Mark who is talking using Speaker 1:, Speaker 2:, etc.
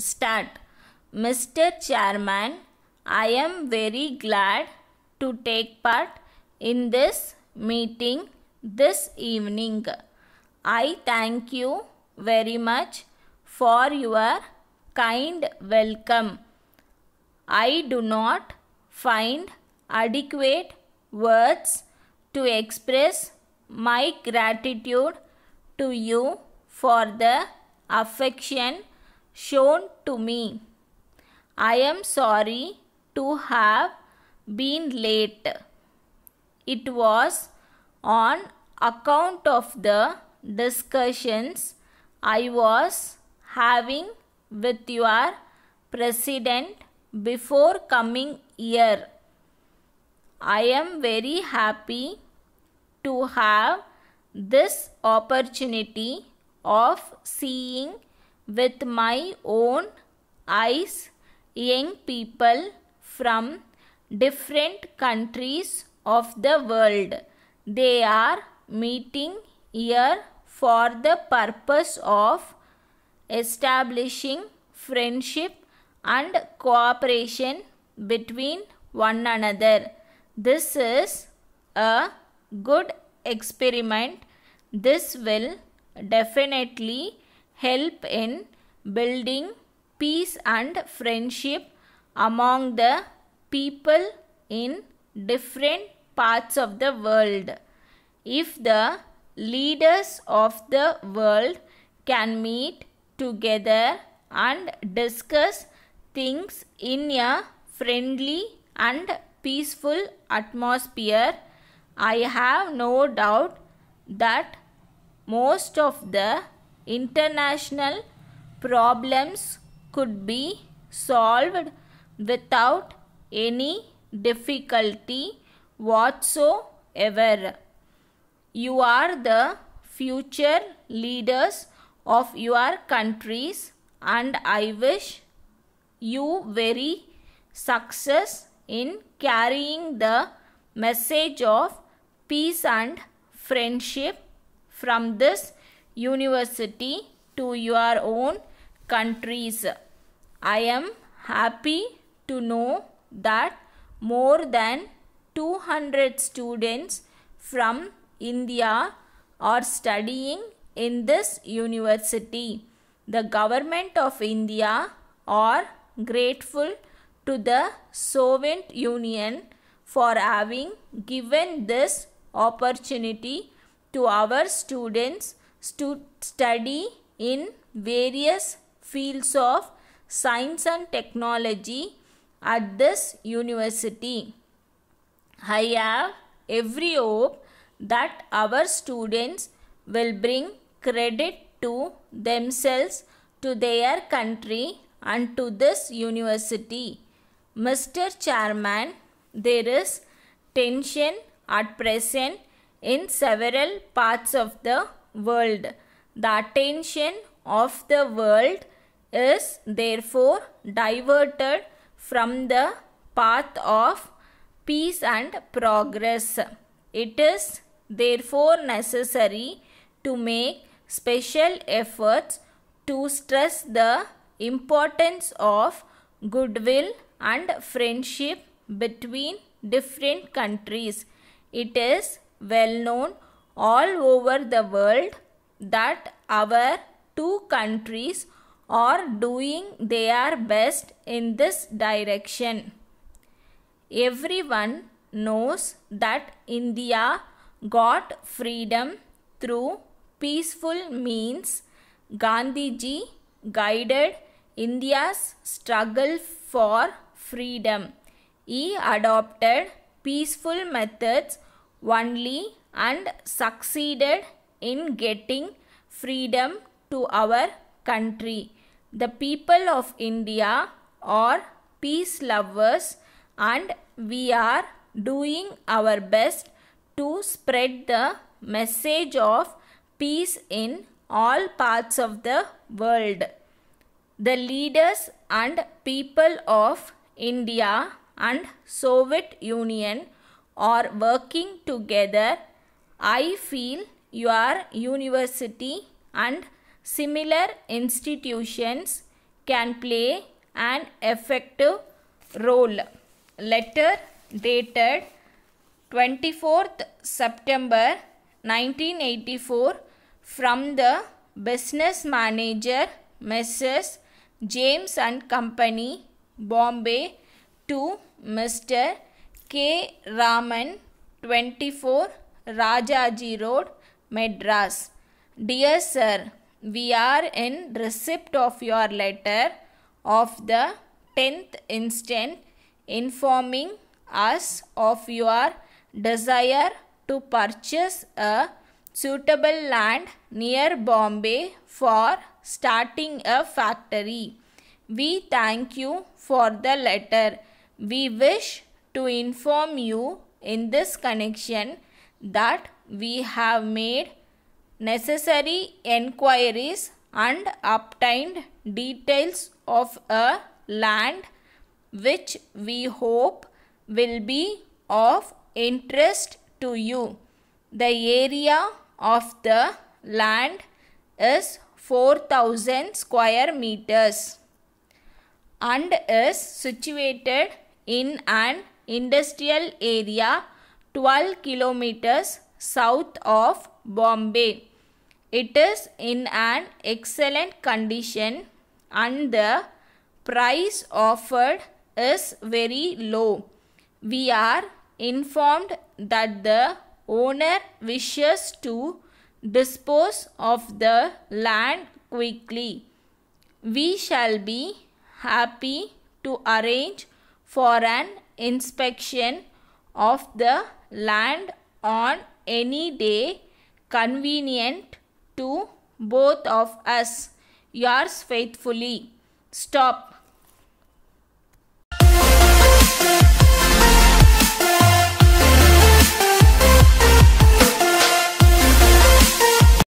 Speaker 1: start. Mr. Chairman, I am very glad to take part in this meeting this evening. I thank you very much for your kind welcome. I do not find adequate words to express my gratitude to you for the affection shown to me. I am sorry to have been late. It was on account of the discussions I was having with your president before coming here. I am very happy to have this opportunity of seeing with my own eyes young people from different countries of the world. They are meeting here for the purpose of establishing friendship and cooperation between one another. This is a good experiment. This will definitely help in building peace and friendship among the people in different parts of the world. If the leaders of the world can meet together and discuss things in a friendly and peaceful atmosphere, I have no doubt that most of the international problems could be solved without any difficulty whatsoever. You are the future leaders of your countries and I wish you very success in carrying the message of peace and friendship from this university to your own countries. I am happy to know that more than 200 students from India are studying in this university. The government of India are grateful to the Soviet Union for having given this opportunity to our students to study in various fields of science and technology at this university. I have every hope that our students will bring credit to themselves, to their country, and to this university. Mr. Chairman, there is tension at present in several parts of the world. The attention of the world is therefore diverted from the path of peace and progress. It is therefore necessary to make special efforts to stress the importance of goodwill and friendship between different countries. It is well known all over the world that our two countries are doing their best in this direction. Everyone knows that India got freedom through peaceful means. Gandhiji guided India's struggle for freedom. He adopted peaceful methods only and succeeded in getting freedom to our country. The people of India are peace lovers and we are doing our best to spread the message of peace in all parts of the world. The leaders and people of India and Soviet Union are working together I feel your university and similar institutions can play an effective role. Letter dated 24th September 1984 from the business manager Mrs. James and Company Bombay to Mr. K. Raman 24 Rajaji Road, Madras. Dear Sir, we are in receipt of your letter of the 10th instant informing us of your desire to purchase a suitable land near Bombay for starting a factory. We thank you for the letter. We wish to inform you in this connection that we have made necessary enquiries and obtained details of a land which we hope will be of interest to you. The area of the land is 4000 square meters and is situated in an industrial area 12 kilometers south of Bombay. It is in an excellent condition and the price offered is very low. We are informed that the owner wishes to dispose of the land quickly. We shall be happy to arrange for an inspection of the land on any day convenient to both of us. Yours faithfully. Stop.